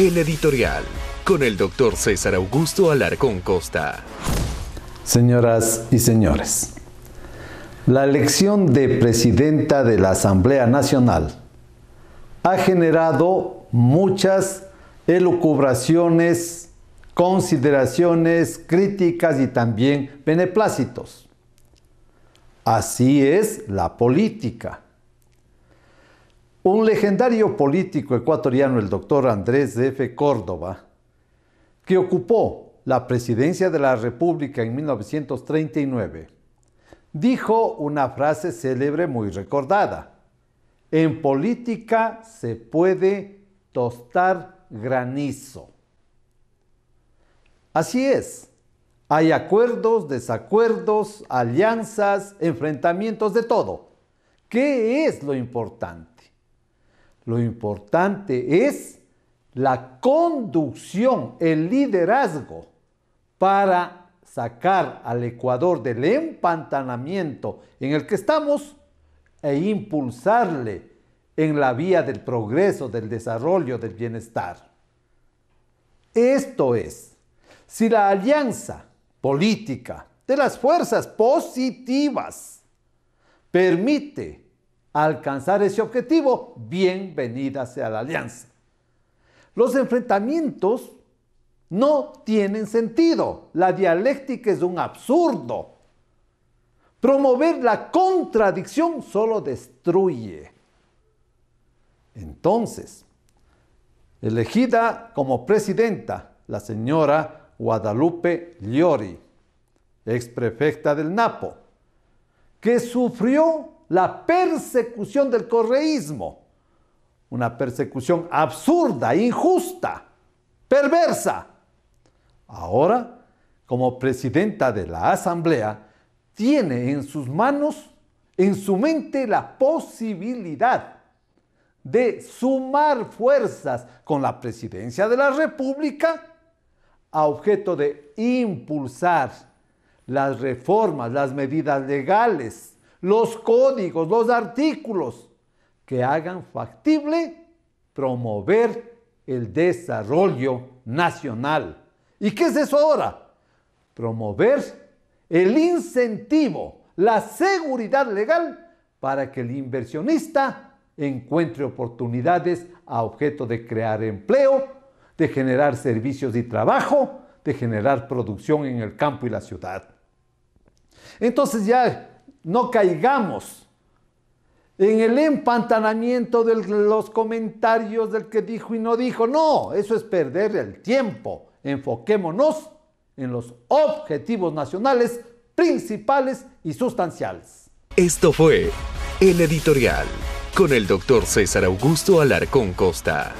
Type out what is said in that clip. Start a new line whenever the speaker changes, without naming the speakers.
El editorial con el doctor César Augusto Alarcón Costa. Señoras y señores, la elección de presidenta de la Asamblea Nacional ha generado muchas elucubraciones, consideraciones, críticas y también beneplácitos. Así es la política. Un legendario político ecuatoriano, el doctor Andrés F. Córdoba, que ocupó la presidencia de la República en 1939, dijo una frase célebre muy recordada. En política se puede tostar granizo. Así es. Hay acuerdos, desacuerdos, alianzas, enfrentamientos, de todo. ¿Qué es lo importante? Lo importante es la conducción, el liderazgo para sacar al Ecuador del empantanamiento en el que estamos e impulsarle en la vía del progreso, del desarrollo, del bienestar. Esto es, si la alianza política de las fuerzas positivas permite alcanzar ese objetivo, bienvenida sea la alianza. Los enfrentamientos no tienen sentido. La dialéctica es un absurdo. Promover la contradicción solo destruye. Entonces, elegida como presidenta la señora Guadalupe Llori, ex prefecta del Napo, que sufrió la persecución del correísmo. Una persecución absurda, injusta, perversa. Ahora, como presidenta de la Asamblea, tiene en sus manos, en su mente, la posibilidad de sumar fuerzas con la presidencia de la República a objeto de impulsar las reformas, las medidas legales los códigos, los artículos que hagan factible promover el desarrollo nacional. ¿Y qué es eso ahora? Promover el incentivo, la seguridad legal para que el inversionista encuentre oportunidades a objeto de crear empleo, de generar servicios y trabajo, de generar producción en el campo y la ciudad. Entonces ya no caigamos en el empantanamiento de los comentarios del que dijo y no dijo. No, eso es perder el tiempo. Enfoquémonos en los objetivos nacionales principales y sustanciales. Esto fue El Editorial con el doctor César Augusto Alarcón Costa.